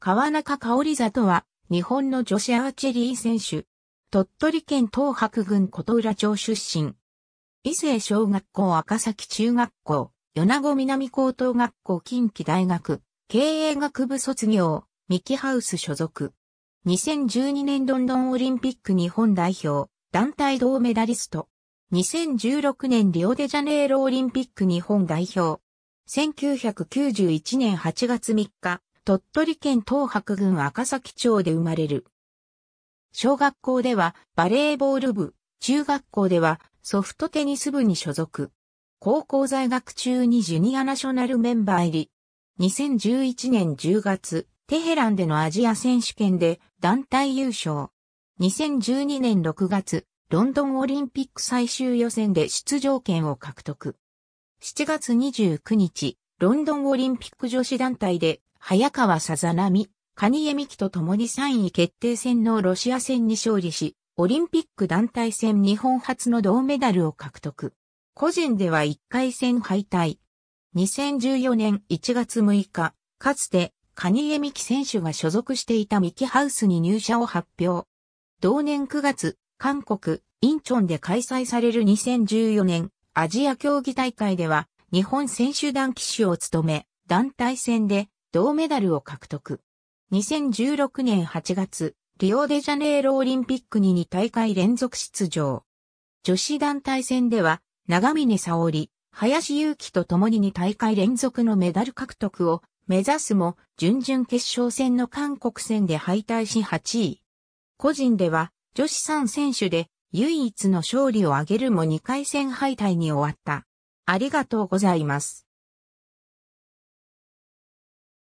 川中香里里は、日本の女子アーチェリー選手。鳥取県東白郡琴浦町出身。伊勢小学校赤崎中学校、米子南高等学校近畿大学、経営学部卒業、ミキハウス所属。2012年ロンドンオリンピック日本代表、団体銅メダリスト。2016年リオデジャネイロオリンピック日本代表。1991年8月3日、鳥取県東白郡赤崎町で生まれる。小学校ではバレーボール部、中学校ではソフトテニス部に所属。高校在学中にジュニアナショナルメンバー入り。2011年10月、テヘランでのアジア選手権で団体優勝。2012年6月、ロンドンオリンピック最終予選で出場権を獲得。7月29日、ロンドンオリンピック女子団体で早川さざなみ、蟹江美希と共に3位決定戦のロシア戦に勝利し、オリンピック団体戦日本初の銅メダルを獲得。個人では1回戦敗退。2014年1月6日、かつて、蟹江美希選手が所属していたミキハウスに入社を発表。同年9月、韓国、インチョンで開催される2014年、アジア競技大会では、日本選手団騎手を務め、団体戦で銅メダルを獲得。2016年8月、リオデジャネイロオリンピックに2大会連続出場。女子団体戦では、長峰沙織、林祐希と共に2大会連続のメダル獲得を目指すも、準々決勝戦の韓国戦で敗退し8位。個人では、女子3選手で唯一の勝利を挙げるも2回戦敗退に終わった。ありがとうございます。